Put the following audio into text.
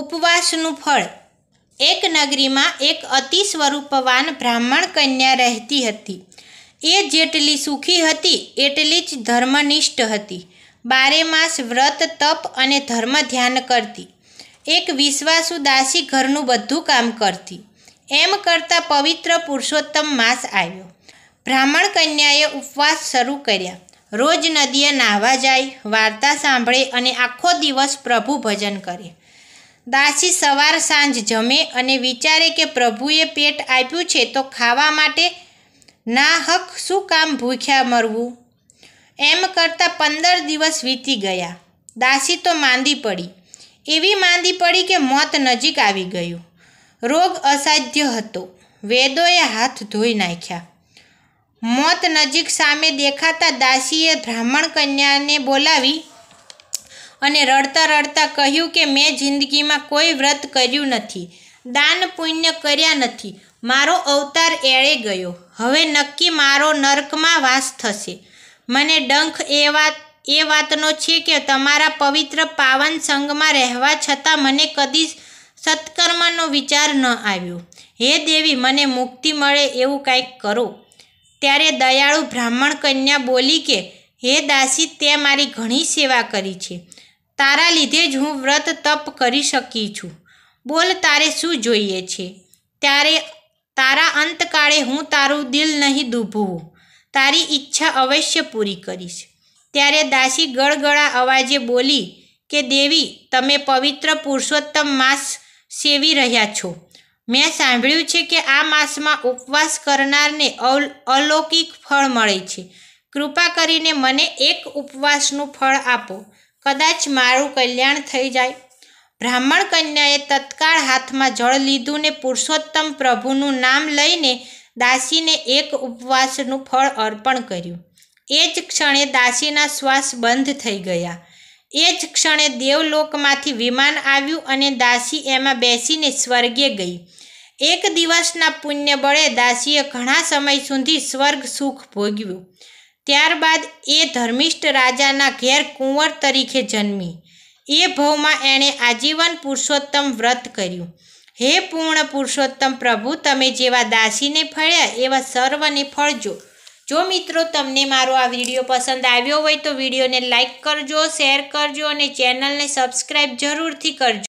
ઉપવાસનું ફળ એક નગરીમાં એક અતિ સ્વરૂપવાન બ્રાહ્મણ કન્યા રહેતી હતી એ જેટલી સુખી હતી એટલી જ ધર્મનિષ્ઠ હતી બારે માસ વ્રત તપ અને ધર્મ ધ્યાન કરતી એક વિશ્વાસુદાસી ઘરનું બધું કામ કરતી એમ કરતાં પવિત્ર પુરુષોત્તમ માસ આવ્યો બ્રાહ્મણ કન્યાએ ઉપવાસ શરૂ કર્યા રોજ નદીએ નાહવા જાય વાર્તા સાંભળે અને આખો દિવસ પ્રભુ ભજન કરે દાસી સવાર સાંજ જમે અને વિચારે કે પ્રભુએ પેટ આપ્યું છે તો ખાવા માટે ના હક શું કામ ભૂખ્યા મરવું એમ કરતાં પંદર દિવસ વીતી ગયા દાસી તો માંદી પડી એવી માંદી પડી કે મોત નજીક આવી ગયું રોગ અસાધ્ય હતો વેદોએ હાથ ધોઈ નાખ્યા મોત નજીક સામે દેખાતા દાસીએ બ્રાહ્મણ કન્યાને બોલાવી અને રડતા રડતા કહ્યું કે મેં જિંદગીમાં કોઈ વ્રત કર્યું નથી દાન પુણ્ય કર્યા નથી મારો અવતાર એળે ગયો હવે નક્કી મારો નર્કમાં વાસ થશે મને ડંખ એ વાત એ વાતનો છે કે તમારા પવિત્ર પાવન સંઘમાં રહેવા છતાં મને કદી સત્કર્મનો વિચાર ન આવ્યો હે દેવી મને મુક્તિ મળે એવું કાંઈક કરો ત્યારે દયાળુ બ્રાહ્મણ કન્યા બોલી કે હે દાસી તે મારી ઘણી સેવા કરી છે તારા લીધે જ હું વ્રત તપ કરી શકી છું બોલ તારે શું જોઈએ છે ત્યારે તારા અંતકાળે હું તારું દિલ નહીં દુભવું તારી ઈચ્છા અવશ્ય પૂરી કરીશ ત્યારે દાસી ગળગળા અવાજે બોલી કે દેવી તમે પવિત્ર પુરુષોત્તમ માસ સેવી રહ્યા છો મેં સાંભળ્યું છે કે આ માસમાં ઉપવાસ કરનારને અલૌકિક ફળ મળે છે કૃપા કરીને મને એક ઉપવાસનું ફળ આપો કદાચ મારું કલ્યાણ થઈ જાય બ્રાહ્મણ કન્યાએ તત્કાળ હાથમાં જળ લીધું ને પુરુષોત્તમ પ્રભુનું નામ લઈને દાસીને એક ઉપવાસનું ફળ અર્પણ કર્યું એ જ ક્ષણે દાસીના શ્વાસ બંધ થઈ ગયા એ જ ક્ષણે દેવલોકમાંથી વિમાન આવ્યું અને દાસી એમાં બેસીને સ્વર્ગે ગઈ એક દિવસના પુણ્ય બળે દાસીએ ઘણા સમય સુધી સ્વર્ગ સુખ ભોગ્યું ત્યારબાદ એ ધર્મિષ્ઠ રાજાના ઘેર કુંવર તરીકે જન્મી એ ભવમાં એણે આજીવન પુરુષોત્તમ વ્રત કર્યું હે પૂર્ણ પુરુષોત્તમ પ્રભુ તમે જેવા દાસીને ફળ્યા એવા સર્વને ફળજો જો મિત્રો તમને મારો આ વિડીયો પસંદ આવ્યો હોય તો વિડીયોને લાઇક કરજો શેર કરજો અને ચેનલને સબસ્ક્રાઈબ જરૂરથી કરજો